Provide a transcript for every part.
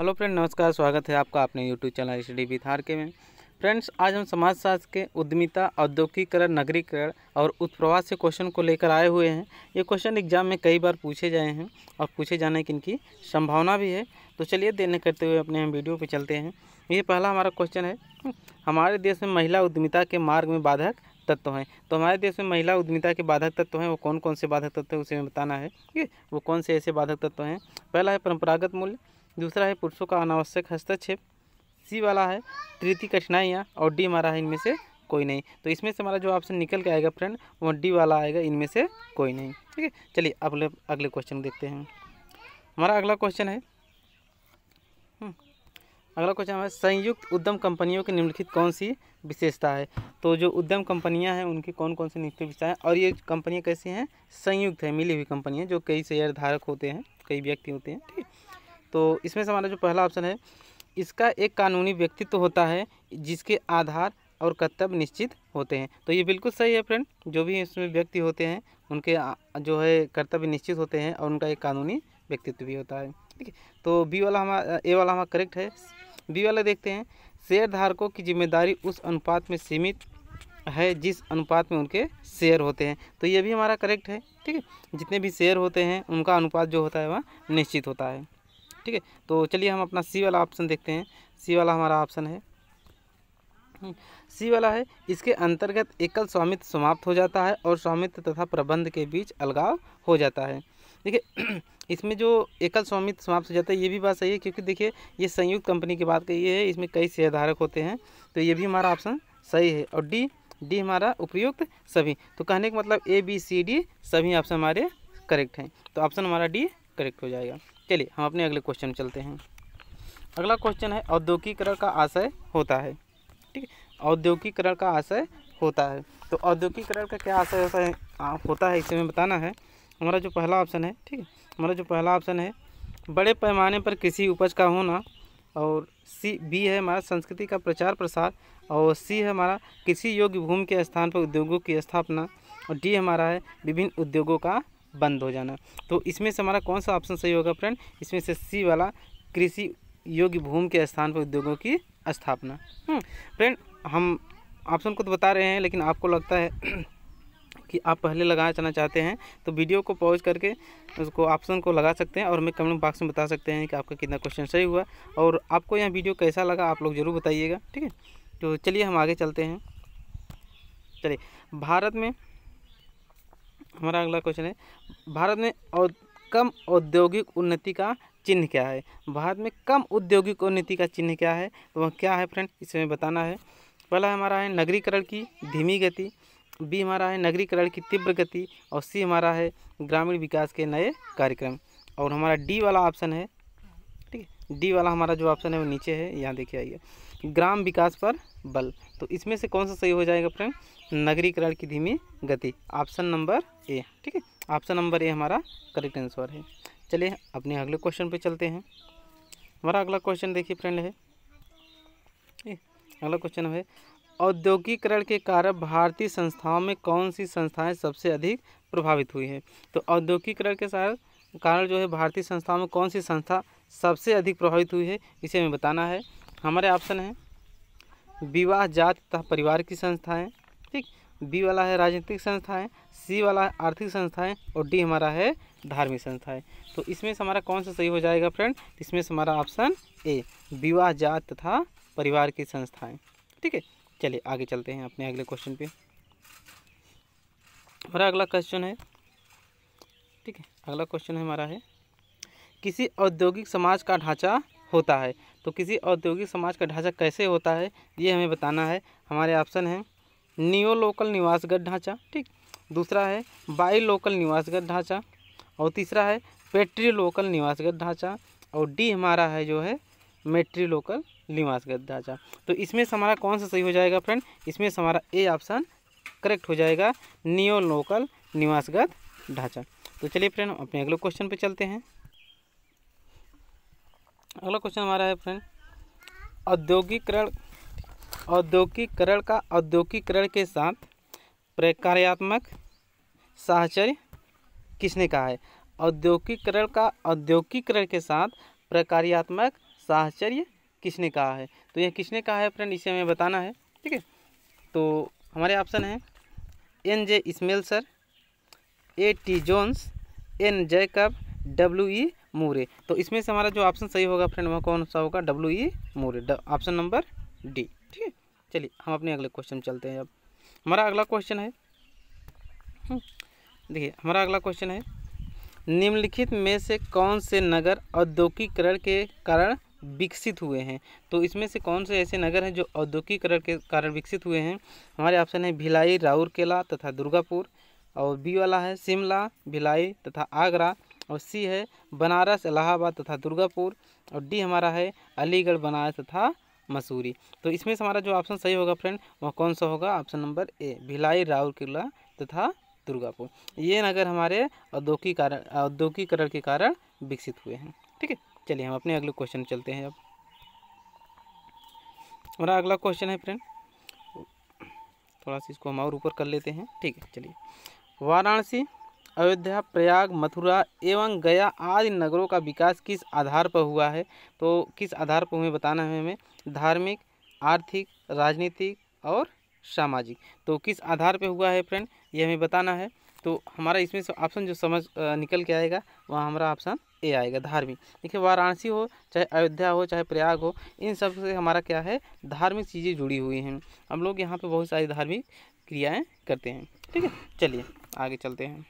hello friend नमस्कार स्वागत है आपका अपने YouTube channel study D R K में फ्रेंड्स आज हम समाजशास्त्र के उद्यमिता औद्योगिकरण नगरीकरण और उत्प्रवास से क्वेश्चन को लेकर आए हुए हैं ये क्वेश्चन एग्जाम में कई बार पूछे जाए हैं और पूछे जाने की इनकी संभावना भी है तो चलिए देने करते हुए अपने हम वीडियो पर चलते हैं ये पहला हमारा क्वेश्चन है हमारे देश में महिला उद्यमिता के मार्ग में बाधक तत्व हैं तो हमारे देश में महिला उद्यमिता के बाधक तत्व हैं वो कौन कौन से बाधक तत्व हैं उसे हमें बताना है ठीक है वो कौन से ऐसे बाधक तत्व हैं पहला है परंपरागत मूल्य दूसरा है पुरुषों का अनावश्यक हस्तक्षेप सी वाला है तृतीय कठिनाइयाँ और डी हमारा है इनमें से कोई नहीं तो इसमें से हमारा जो ऑप्शन निकल के आएगा फ्रेंड वो डी वाला आएगा इनमें से कोई नहीं ठीक है चलिए अगले अगले क्वेश्चन देखते हैं हमारा अगला क्वेश्चन है हम्म, अगला क्वेश्चन हमारा संयुक्त उद्यम कंपनियों की निम्नलिखित कौन सी विशेषता है तो जो उद्यम कंपनियां हैं उनकी कौन कौन सी निम्नलिखित विशेषता है और ये कंपनियाँ कैसी हैं संयुक्त है मिली हुई कंपनियाँ जो कई शेयर धारक होते हैं कई व्यक्ति होते हैं ठीक है तो इसमें से हमारा जो पहला ऑप्शन है इसका एक कानूनी व्यक्तित्व होता है जिसके आधार और कर्तव्य निश्चित होते हैं तो ये बिल्कुल सही है फ्रेंड जो भी इसमें व्यक्ति होते हैं उनके जो है कर्तव्य निश्चित होते हैं और उनका एक कानूनी व्यक्तित्व भी होता है ठीक है तो बी वाला हमारा ए वाला हमारा करेक्ट है बी वाला देखते हैं शेयर धारकों की जिम्मेदारी उस अनुपात में सीमित है जिस अनुपात में उनके शेयर होते हैं तो ये भी हमारा करेक्ट है ठीक है जितने भी शेयर होते हैं उनका अनुपात जो होता है वह निश्चित होता है ठीक है तो चलिए हम अपना सी वाला ऑप्शन देखते हैं सी वाला हमारा ऑप्शन है सी हम्म, वाला है इसके अंतर्गत एकल स्वामित्व समाप्त हो जाता है और स्वामित्व तथा प्रबंध के बीच अलगाव हो जाता है देखिए इसमें जो एकल स्वामित्व समाप्त हो जाता है ये भी बात सही है क्योंकि देखिए ये संयुक्त कंपनी की बात कही है इसमें कई शेयरधारक होते हैं तो ये भी हमारा ऑप्शन सही है और डी डी हमारा उपयुक्त सभी तो कहने का मतलब ए बी सी डी सभी ऑप्शन हमारे करेक्ट हैं तो ऑप्शन हमारा डी करेक्ट हो जाएगा चलिए हम अपने अगले क्वेश्चन में चलते हैं अगला क्वेश्चन है औद्योगिकरण का आशय होता है ठीक है औद्योगिकरण का आशय होता है तो औद्योगिकरण का क्या आशय होता है होता है इसे हमें बताना है हमारा जो पहला ऑप्शन है ठीक है हमारा जो पहला ऑप्शन है बड़े पैमाने पर कृषि उपज का होना और सी बी है हमारा संस्कृति का प्रचार प्रसार और सी है हमारा कृषि योग्य भूमि के स्थान पर उद्योगों की स्थापना और डी हमारा है विभिन्न उद्योगों का बंद हो जाना तो इसमें से हमारा कौन सा ऑप्शन सही होगा फ्रेंड इसमें से सी वाला कृषि योग्य भूमि के स्थान पर उद्योगों की स्थापना फ्रेंड हम्म, हम ऑप्शन को तो बता रहे हैं लेकिन आपको लगता है कि आप पहले लगाना चाहना चाहते हैं तो वीडियो को पॉज करके उसको ऑप्शन को लगा सकते हैं और हमें कमेंट बॉक्स में बता सकते हैं कि आपका कितना क्वेश्चन सही हुआ और आपको यह वीडियो कैसा लगा आप लोग ज़रूर बताइएगा ठीक है तो चलिए हम आगे चलते हैं चलिए भारत में हमारा अगला क्वेश्चन है भारत में औ कम औद्योगिक उन्नति का चिन्ह क्या है भारत में कम औद्योगिक उन्नति का चिन्ह क्या है तो वह क्या है फ्रेंड इसमें बताना है पहला हमारा है नगरीकरण की धीमी गति बी हमारा है नगरीकरण की तीव्र गति और सी हमारा है ग्रामीण विकास के नए कार्यक्रम और हमारा डी वाला ऑप्शन है डी वाला हमारा जो ऑप्शन है वो नीचे है यहाँ देखिए आइए ग्राम विकास पर बल तो इसमें से कौन सा सही हो जाएगा फ्रेंड नगरीकरण की धीमी गति ऑप्शन नंबर ए ठीक है ऑप्शन नंबर ए हमारा करेक्ट आंसर है चलिए अपने अगले क्वेश्चन पे चलते हैं हमारा अगला क्वेश्चन देखिए फ्रेंड है अगला क्वेश्चन है औद्योगिकरण के कारण भारतीय संस्थाओं में कौन सी संस्थाएं सबसे अधिक प्रभावित हुई हैं तो औद्योगिकरण के साथ कारण जो है भारतीय संस्थाओं में कौन सी संस्था सबसे अधिक प्रभावित हुई है इसे हमें बताना है हमारे ऑप्शन है विवाह जात तथा परिवार की संस्थाएं ठीक बी वाला है राजनीतिक संस्थाएं सी वाला है आर्थिक संस्थाएं और डी हमारा है धार्मिक संस्थाएं तो इसमें से हमारा कौन सा सही हो जाएगा फ्रेंड इसमें से हमारा ऑप्शन ए विवाह जात तथा परिवार की संस्थाएं ठीक है चलिए आगे चलते हैं अपने अगले क्वेश्चन पे हमारा अगला क्वेश्चन है ठीक है अगला क्वेश्चन हमारा है किसी औद्योगिक समाज का ढांचा होता है तो किसी औद्योगिक समाज का ढांचा कैसे होता है ये हमें बताना है हमारे ऑप्शन हैं नियो लोकल निवासगत ढांचा ठीक दूसरा है बाई लोकल निवासगत ढांचा और तीसरा है पेट्री लोकल निवासगत ढांचा और डी हमारा है जो है मेट्री लोकल निवासगत ढांचा तो इसमें से हमारा कौन सा सही हो जाएगा फ्रेंड इसमें से हमारा ए ऑप्शन करेक्ट हो जाएगा नियो लोकल निवासगत ढांचा तो चलिए फ्रेंड अपने अगले क्वेश्चन पे चलते हैं अगला क्वेश्चन हमारा है फ्रेंड औद्योगिकरण औद्योगिकरण का औद्योगिकरण के साथ प्रकार्यात्मक साहचर्य किसने कहा है औद्योगिकरण का औद्योगिकरण के साथ प्रकार्यात्मक साहचर्य किसने कहा है तो यह किसने कहा है फ्रेंड इसे हमें बताना है ठीक है तो हमारे ऑप्शन हैं N J Smelser A T Jones N Jacob W E Moore तो इसमें से हमारा जो ऑप्शन सही होगा फ्रेंड वह कौन सा होगा W E Moore option number D ठीक है चलिए हम अपने अगले क्वेश्चन चलते हैं अब हमारा अगला क्वेश्चन है हम्म, देखिए हमारा अगला क्वेश्चन है निम्नलिखित में से कौन से नगर औद्योगिकरण के कारण विकसित हुए हैं तो इसमें से कौन से ऐसे नगर हैं जो औद्योगिकरण के कारण विकसित हुए हैं हमारे ऑप्शन है भिलाई राउरकेला तथा दुर्गापुर और बी वाला है शिमला भिलाई तथा आगरा और सी है बनारस इलाहाबाद तथा दुर्गापुर और डी हमारा है अलीगढ़ बनारस तथा मसूरी तो इसमें से हमारा जो ऑप्शन सही होगा फ्रेंड वह कौन सा होगा option number A Bhilai Rourkela तथा दुर्गापुर ये नगर हमारे औद्योगिक कारण औद्योगिकरण के कारण विकसित हुए हैं ठीक है चलिए हम अपने अगले क्वेश्चन चलते हैं अब हमारा अगला क्वेश्चन है फ्रेंड थोड़ा सा इसको हम और ऊपर कर लेते हैं ठीक है चलिए वाराणसी अयोध्या प्रयाग मथुरा एवं गया आदि नगरों का विकास किस आधार पर हुआ है तो किस आधार पर हमें बताना है हमें धार्मिक आर्थिक राजनीतिक और सामाजिक तो किस आधार पर हुआ है फ्रेंड ये हमें बताना है तो हमारा इसमें से ऑप्शन जो समझ निकल के आएगा वह हमारा ऑप्शन ए आएगा धार्मिक देखिए वाराणसी हो चाहे अयोध्या हो चाहे प्रयाग हो इन सब से हमारा क्या है धार्मिक चीज़ें जुड़ी हुई हैं हम लोग यहाँ पे बहुत सारी धार्मिक क्रियाएं करते हैं ठीक है चलिए आगे चलते हैं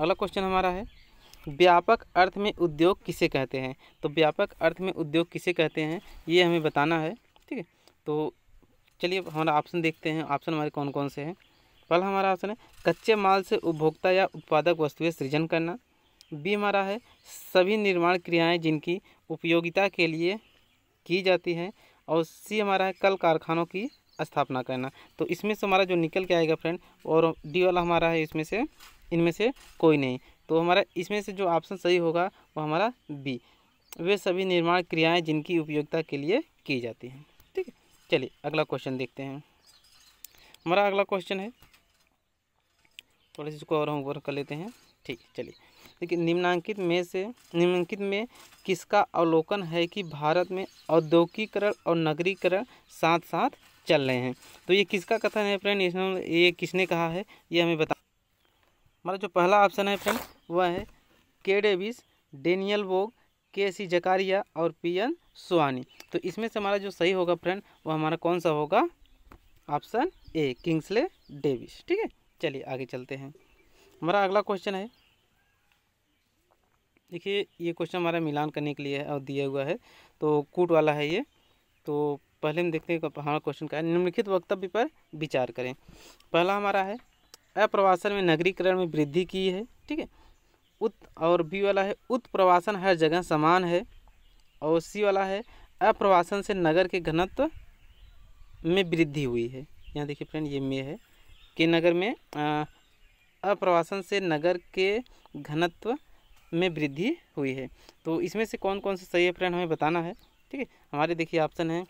अगला क्वेश्चन हमारा है व्यापक अर्थ में उद्योग किसे कहते हैं तो व्यापक अर्थ में उद्योग किसे कहते हैं ये हमें बताना है ठीक है तो चलिए हमारा ऑप्शन देखते हैं ऑप्शन हमारे कौन कौन से हैं पहला हमारा ऑप्शन है कच्चे माल से उपभोक्ता या उत्पादक वस्तुएं सृजन करना बी हमारा है सभी निर्माण क्रियाएं जिनकी उपयोगिता के लिए की जाती हैं और सी हमारा है कल कारखानों की स्थापना करना तो इसमें से हमारा जो निकल के आएगा फ्रेंड और डी वाला हमारा है इसमें से इनमें से कोई नहीं तो हमारा इसमें से जो ऑप्शन सही होगा वो हमारा बी वे सभी निर्माण क्रियाएं जिनकी उपयोगिता के लिए की जाती हैं ठीक है चलिए अगला क्वेश्चन देखते हैं हमारा अगला क्वेश्चन है थोड़ा सा इसको और हम वर्क कर लेते हैं ठीक चलिए लेकिन निम्नांकित में से निम्नांकित में किसका अवलोकन है कि भारत में औद्योगिकरण और नगरीकरण साथ साथ चल रहे हैं तो ये किसका कथन है फ्रेंड इसमें ये किसने कहा है ये हमें बता हमारा जो पहला ऑप्शन है फ्रेंड वह है के डेविस डेनियल वोग के सी जकारिया और पी एन सुहानी तो इसमें से हमारा जो सही होगा फ्रेंड वह हमारा कौन सा होगा ऑप्शन ए किंग्सले डेविस ठीक है चलिए आगे चलते हैं हमारा अगला क्वेश्चन है देखिए ये क्वेश्चन हमारा मिलान करने के लिए है और दिया हुआ है तो कूट वाला है ये तो पहले हम देखते हैं हमारा क्वेश्चन का है निम्नलिखित वक्तव्य पर विचार करें पहला हमारा है अप्रवासन में नगरीकरण में वृद्धि की है ठीक है उत और बी वाला है उत्प्रवासन हर जगह समान है और सी वाला है अप्रवासन से नगर के घनत्व में वृद्धि हुई है यहाँ देखिए फ्रेंड ये मे है कि नगर में अप्रवासन से नगर के घनत्व में वृद्धि हुई है तो इसमें से कौन कौन सा सही है फ्रेंड हमें बताना है ठीक है हमारे देखिए ऑप्शन है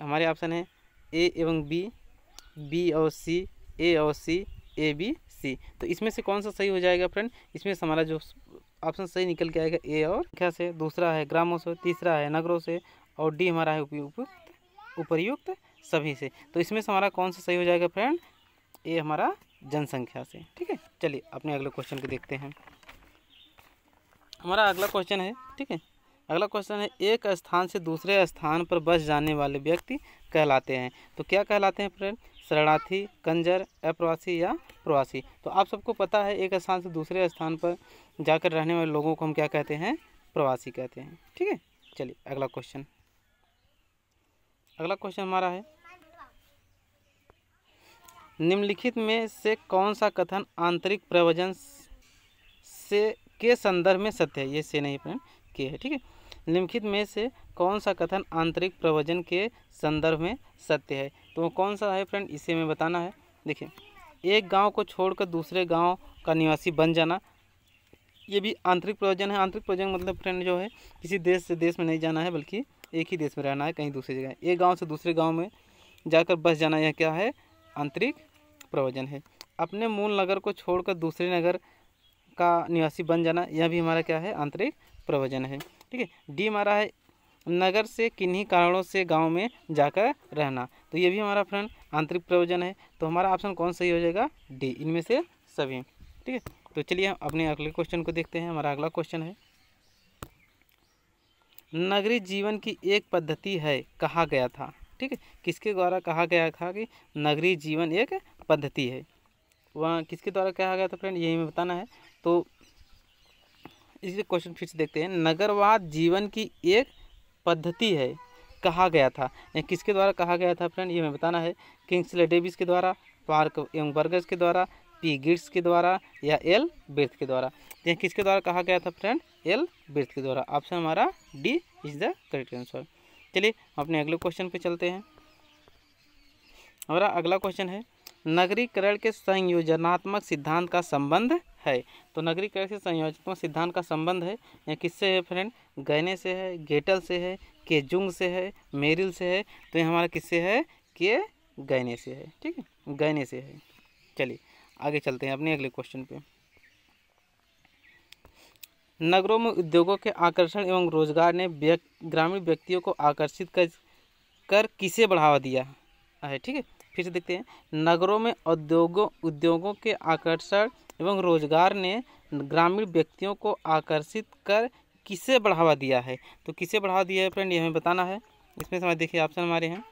हमारे ऑप्शन है ए एवं बी बी और सी ए और सी ए बी सी तो इसमें से कौन सा सही हो जाएगा फ्रेंड इसमें से हमारा जो ऑप्शन सही निकल के आएगा ए और क्या से दूसरा है ग्रामों से तीसरा है नगरों से और डी हमारा है उपयुक्त उपयुक्त सभी से तो इसमें से हमारा कौन सा सही हो जाएगा फ्रेंड ए हमारा जनसंख्या से ठीक है चलिए अपने अगले क्वेश्चन को देखते हैं हमारा अगला क्वेश्चन है ठीक है अगला क्वेश्चन है एक स्थान से दूसरे स्थान पर बस जाने वाले व्यक्ति कहलाते हैं तो क्या कहलाते हैं फ्रेंड शरणार्थी कंजर अप्रवासी या प्रवासी तो आप सबको पता है एक स्थान से दूसरे स्थान पर जाकर रहने वाले लोगों को हम क्या कहते हैं प्रवासी कहते हैं ठीक है चलिए अगला क्वेश्चन अगला क्वेश्चन हमारा है निम्नलिखित में से कौन सा कथन आंतरिक प्रवचन से के संदर्भ में सत्य है ये से नहीं फ्रेंड के है ठीक है निम्नलिखित में से कौन सा कथन आंतरिक प्रवचन के संदर्भ में सत्य है तो कौन सा है फ्रेंड इसे हमें बताना है देखिए एक गांव को छोड़कर दूसरे गांव का निवासी बन जाना ये भी आंतरिक प्रवजन है आंतरिक प्रवजन मतलब फ्रेंड जो है किसी देश से देश में नहीं जाना है बल्कि एक ही देश में रहना है कहीं दूसरी जगह एक गाँव से दूसरे गाँव में जाकर बस जाना यह क्या है आंतरिक प्रयोजन है अपने मूल नगर को छोड़कर दूसरे नगर का निवासी बन जाना यह भी हमारा क्या है आंतरिक प्रवचन है ठीक है डी हमारा है नगर से किन्हीं कारणों से गांव में जाकर रहना तो यह भी हमारा फ्रेंड आंतरिक प्रवचन है तो हमारा ऑप्शन कौन सही हो जाएगा डी इनमें से सभी ठीक है तो चलिए हम अपने अगले क्वेश्चन को देखते हैं हमारा अगला क्वेश्चन है नगरी जीवन की एक पद्धति है कहा गया था ठीक है किसके द्वारा कहा गया था कि नगरीय जीवन एक पद्धति है वहाँ किसके द्वारा कहा गया था फ्रेंड यही में बताना है तो इसलिए क्वेश्चन फिर से देखते हैं नगरवाद जीवन की एक पद्धति है कहा गया था या किसके द्वारा कहा गया था फ्रेंड ये हमें बताना है किंग्सले डेविस के द्वारा पार्क एवं बर्गर्स के द्वारा पी गिट्स के द्वारा या एल बिर्थ के द्वारा या किसके द्वारा कहा गया था फ्रेंड एल बिर्थ के द्वारा ऑप्शन हमारा D is the correct answer चलिए अपने अगले क्वेश्चन पे चलते हैं हमारा अगला क्वेश्चन है नगरीकरण के संयोजनात्मक सिद्धांत का संबंध है तो नगरीकरण से संयोजनात्मक सिद्धांत का संबंध है या किससे है फ्रेंड गैने से है गेटल से है केजुंग से है मेरिल से है तो ये हमारा किससे है के गैने से है ठीक है गैने से है चलिए आगे चलते हैं अपने अगले क्वेश्चन पर नगरों में उद्योगों के आकर्षण एवं रोजगार ने व्यक, ग्रामीण व्यक्तियों को आकर्षित कर कर किसे बढ़ावा दिया है ठीक है फिर से देखते हैं नगरों में उद्योगों उद्योगों के आकर्षण एवं रोजगार ने ग्रामीण व्यक्तियों को आकर्षित कर किसे बढ़ावा दिया है तो किसे बढ़ावा दिया है फ्रेंड ये हमें बताना है इसमें समय देखिए ऑप्शन हमारे हैं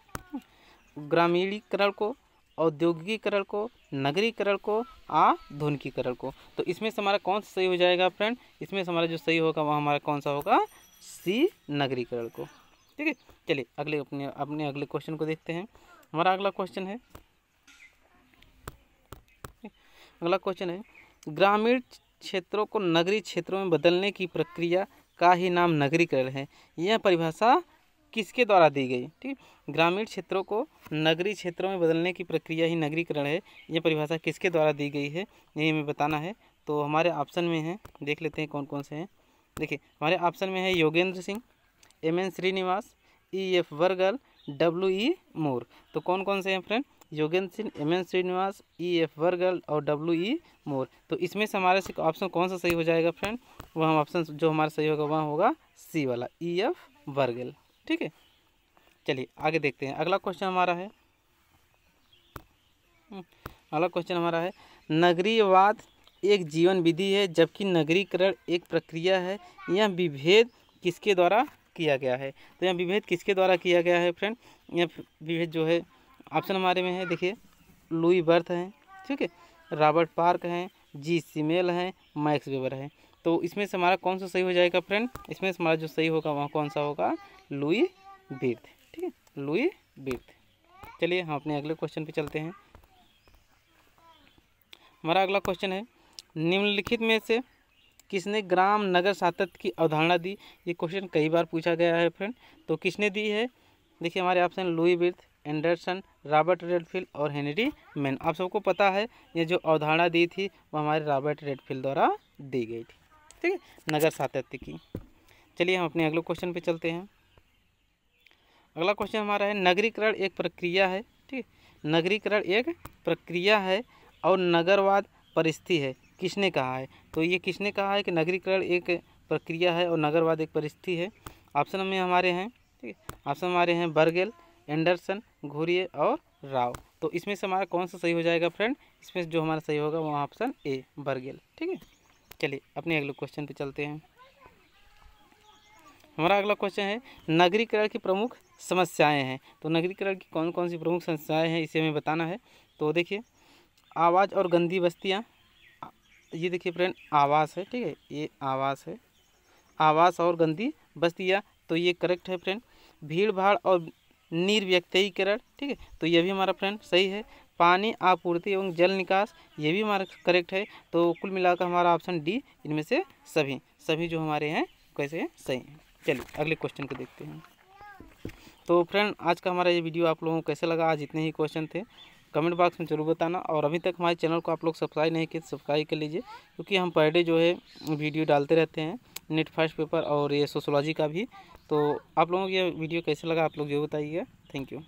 ग्रामीणीकरण को औद्योगिकीकरण को नगरीकरण को आधुनिकीकरण को तो इसमें से हमारा कौन सा सही हो जाएगा फ्रेंड इसमें से हमारा जो सही होगा वह हमारा कौन सा होगा सी नगरीकरण को ठीक है चलिए अगले अपने अपने अगले क्वेश्चन को देखते हैं हमारा अगला क्वेश्चन है अगला क्वेश्चन है ग्रामीण क्षेत्रों को नगरीय क्षेत्रों में बदलने की प्रक्रिया का ही नाम नगरीकरण है यह परिभाषा किसके द्वारा दी गई ठीक ग्रामीण क्षेत्रों को नगरीय क्षेत्रों में बदलने की प्रक्रिया ही नगरीकरण है ये परिभाषा किसके द्वारा दी गई है यही हमें बताना है तो हमारे ऑप्शन में है देख लेते हैं कौन कौन से हैं देखिए हमारे ऑप्शन में है Yogendra Singh M N Srinivas E e F वर्गल डब्ल्यू ई e मोर तो कौन कौन से हैं friend Yogendra Singh M N Srinivas E e F वर्गल और डब्ल्यू ई मोर तो इसमें से हमारे से ऑप्शन कौन सा सही हो जाएगा फ्रेंड वह हम ऑप्शन जो हमारा सही होगा वह होगा सी वाला ई एफ वर्गल ठीक है चलिए आगे देखते हैं अगला क्वेश्चन हमारा है हम्म, अगला क्वेश्चन हमारा है नगरीयवाद एक जीवन विधि है जबकि नगरीकरण एक प्रक्रिया है यह विभेद किसके द्वारा किया गया है तो यह विभेद किसके द्वारा किया गया है फ्रेंड यह विभेद जो है ऑप्शन हमारे में है देखिए लुई बर्थ हैं ठीक है रॉबर्ट पार्क हैं जी सीमेल हैं मैक्स वेबर हैं तो इसमें से हमारा कौन सा सही हो जाएगा फ्रेंड इसमें से हमारा जो सही होगा वहाँ कौन सा होगा लुई बिर्थ ठीक है लुई बिर्थ चलिए हम अपने अगले क्वेश्चन पे चलते हैं हमारा अगला क्वेश्चन है निम्नलिखित में से किसने ग्राम नगर सातत्य की अवधारणा दी ये क्वेश्चन कई बार पूछा गया है फ्रेंड तो किसने दी है देखिए हमारे option Louis Wirth Anderson Robert Redfield और हेनरी मैन आप सबको पता है ये जो अवधारणा दी थी वो हमारे रॉबर्ट रेडफील्ड द्वारा दी गई थी ठीक है नगर सातत्य की चलिए हम अपने अगले क्वेश्चन पे चलते हैं अगला क्वेश्चन हमारा है नगरीकरण एक प्रक्रिया है ठीक है नगरीकरण एक प्रक्रिया है और नगरवाद परिस्थिति है किसने कहा है तो ये किसने कहा है कि नगरीकरण एक प्रक्रिया है और नगरवाद एक परिस्थिति है ऑप्शन में हमारे हैं ठीक है ऑप्शन हमारे हैं बर्गेल एंडरसन घोरिए और राव तो इसमें से हमारा कौन सा सही हो जाएगा फ्रेंड इसमें जो हमारा सही होगा वह ऑप्शन ए बर्गेल ठीक है चलिए अपने अगले क्वेश्चन पे चलते हैं हमारा अगला क्वेश्चन है नगरीकरण की प्रमुख समस्याएं हैं तो नगरीकरण की कौन कौन सी प्रमुख समस्याएं हैं इसे हमें बताना है तो देखिए आवाज़ और गंदी बस्तियाँ ये देखिए फ्रेंड आवास है ठीक है ये आवास है आवास और गंदी बस्तियाँ तो ये करेक्ट है फ्रेंड भीड़ भाड़ और निर्व्यक्तिकरण ठीक है तो ये भी हमारा फ्रेंड सही है पानी आपूर्ति एवं जल निकास ये भी हमारा करेक्ट है तो कुल मिलाकर हमारा ऑप्शन डी इनमें से सभी सभी जो हमारे हैं कैसे हैं सही हैं चलिए अगले क्वेश्चन को देखते हैं तो फ्रेंड आज का हमारा ये वीडियो आप लोगों को कैसे लगा आज इतने ही क्वेश्चन थे कमेंट बॉक्स में जरूर बताना और अभी तक हमारे चैनल को आप लोग सब्सक्राइब नहीं किए सब्सक्राइब कर लीजिए क्योंकि हम पर डे जो है वीडियो डालते रहते हैं नेट फर्स्ट पेपर और ये सोशोलॉजी का भी तो आप लोगों को ये वीडियो कैसे लगा आप लोग जरूर बताइएगा थैंक यू